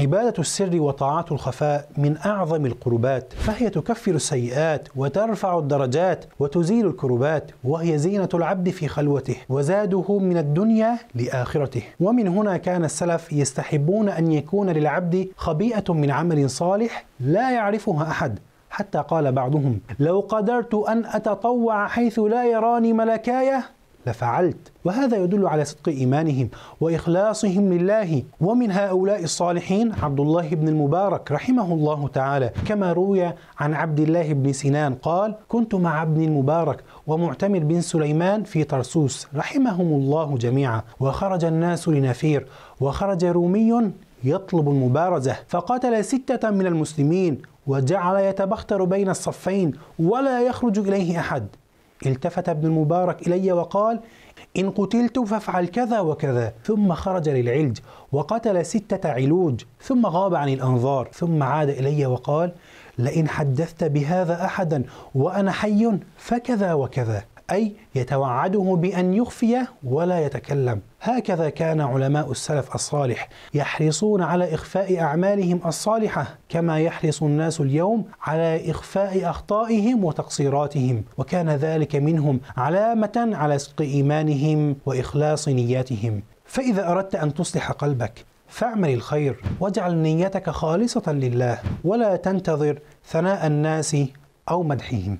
عبادة السر وطاعة الخفاء من أعظم القربات فهي تكفر السيئات وترفع الدرجات وتزيل الكربات وهي زينة العبد في خلوته وزاده من الدنيا لآخرته ومن هنا كان السلف يستحبون أن يكون للعبد خبيئة من عمل صالح لا يعرفها أحد حتى قال بعضهم لو قدرت أن أتطوع حيث لا يراني ملكاية لفعلت وهذا يدل على صدق ايمانهم واخلاصهم لله ومن هؤلاء الصالحين عبد الله بن المبارك رحمه الله تعالى كما روي عن عبد الله بن سنان قال كنت مع ابن المبارك ومعتمر بن سليمان في طرسوس رحمهم الله جميعا وخرج الناس لنفير وخرج رومي يطلب المبارزه فقاتل سته من المسلمين وجعل يتبختر بين الصفين ولا يخرج اليه احد التفت ابن المبارك إلي وقال إن قتلت فافعل كذا وكذا ثم خرج للعلج وقتل ستة علوج ثم غاب عن الأنظار ثم عاد إلي وقال لئن حدثت بهذا أحدا وأنا حي فكذا وكذا أي يتوعده بأن يخفي ولا يتكلم هكذا كان علماء السلف الصالح يحرصون على إخفاء أعمالهم الصالحة كما يحرص الناس اليوم على إخفاء أخطائهم وتقصيراتهم وكان ذلك منهم علامة على صدق إيمانهم وإخلاص نياتهم فإذا أردت أن تصلح قلبك فاعمل الخير واجعل نيتك خالصة لله ولا تنتظر ثناء الناس أو مدحهم